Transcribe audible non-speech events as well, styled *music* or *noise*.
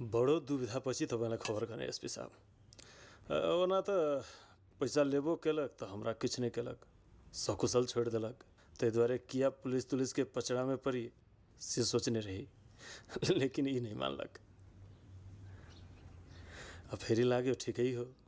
बडो दुविधा दुविधापछि तपाईँलाई खबर गर्ने एसपी साहब ओना तो पैसा लेबो केलक तऽ हमरा किछु नहि केलक सकुशल छोड़ि देलक ताहि दुआरे किया पुलिस तुलिसके पचड़ामे पड़ी से सोचने रही *laughs* लेकिन ये नहीं मानलक आ फेरी लाग्यो ठिकै हो